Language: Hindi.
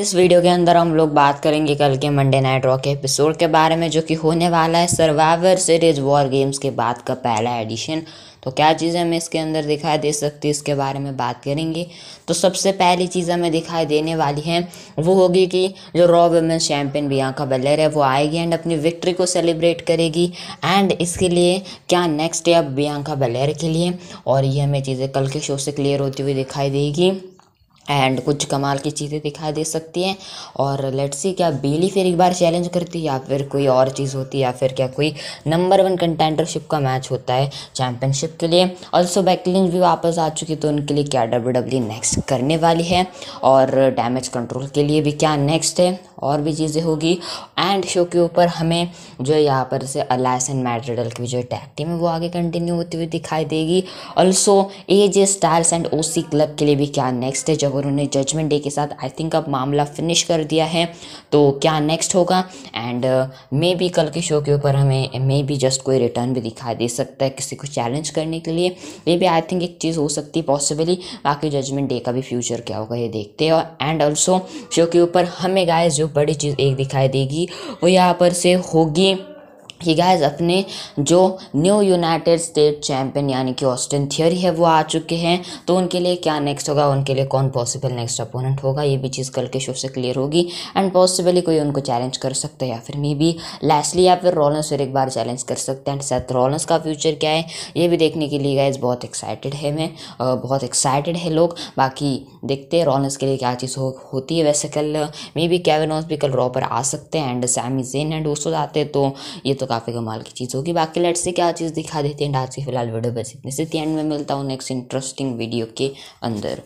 इस वीडियो के अंदर हम लोग बात करेंगे कल के मंडे नाइट रॉ के एपिसोड के बारे में जो कि होने वाला है सर्वाइवर सीरीज वॉर गेम्स के बाद का पहला एडिशन तो क्या चीज़ हमें इसके अंदर दिखाई दे सकती है इसके बारे में बात करेंगे तो सबसे पहली चीज़ हमें दिखाई देने वाली है वो होगी कि जो Raw women's champion Bianca Belair है वो आएगी एंड अपनी विक्ट्री को सेलिब्रेट करेगी एंड इसके लिए क्या नेक्स्ट है अब बियांका बेलर के लिए और ये हमें चीज़ें कल के शो से क्लियर होती हुई दिखाई देगी एंड कुछ कमाल की चीज़ें दिखाई दे सकती हैं और लेट्स सी क्या बेली फिर एक बार चैलेंज करती है या फिर कोई और चीज़ होती है या फिर क्या कोई नंबर वन कंटेंडरशिप का मैच होता है चैम्पियनशिप के लिए ऑल्सो बैकलिन भी वापस आ चुकी तो उनके लिए क्या डब्ल्यू डब्ल्यू नेक्स्ट करने वाली है और डैमेज कंट्रोल के लिए भी क्या नेक्स्ट है और भी चीज़ें होगी एंड शो के ऊपर हमें जो यहाँ पर से अलायस एंड मैड्रिडल की जो टैग टीम है वो आगे कंटिन्यू होती हुई दिखाई देगी also A J Styles and O C club के लिए भी क्या नेक्स्ट है जब जब उन्होंने जजमेंट डे के साथ आई थिंक अब मामला फिनिश कर दिया है तो क्या नेक्स्ट होगा एंड मे बी कल के शो के ऊपर हमें मे बी जस्ट कोई रिटर्न भी दिखाई दे सकता है किसी को चैलेंज करने के लिए मे भी आई थिंक एक चीज़ हो सकती है पॉसिबली बाकी जजमेंट डे का भी फ्यूचर क्या होगा ये देखते हैं और एंड ऑल्सो शो के ऊपर हमें गाय जो बड़ी चीज़ एक दिखाई देगी वो यहाँ पर से होगी ही गाइस अपने जो न्यू यूनाइटेड स्टेट चैंपियन यानी कि ऑस्टिन थियोरी है वो आ चुके हैं तो उनके लिए क्या नेक्स्ट होगा उनके लिए कौन पॉसिबल नेक्स्ट अपोनेंट होगा ये भी चीज़ कल के शो से क्लियर होगी एंड पॉसिबली कोई उनको चैलेंज कर सकता है या फिर मे बी लास्टली या फिर रोलन्स फिर एक बार चैलेंज कर सकते हैं एंड साथ रोलन्स का फ्यूचर क्या है ये भी देखने के लिए गाइज बहुत एक्साइटेड है मैं बहुत एक्साइटेड है लोग बाकी देखते हैं रोलन्स के लिए क्या चीज़ हो, होती है वैसे कल मे बी कैवनोस भी कल रॉपर आ सकते हैं एंड सैमी जेन एंड वो आते तो ये तो तो काफ़ी कमाल की चीज़ होगी बाकी लाइट से क्या चीज़ दिखा देते हैं आज की फिलहाल वीडियो बस इतने से एंड में मिलता हूँ नेक्स्ट इंटरेस्टिंग वीडियो के अंदर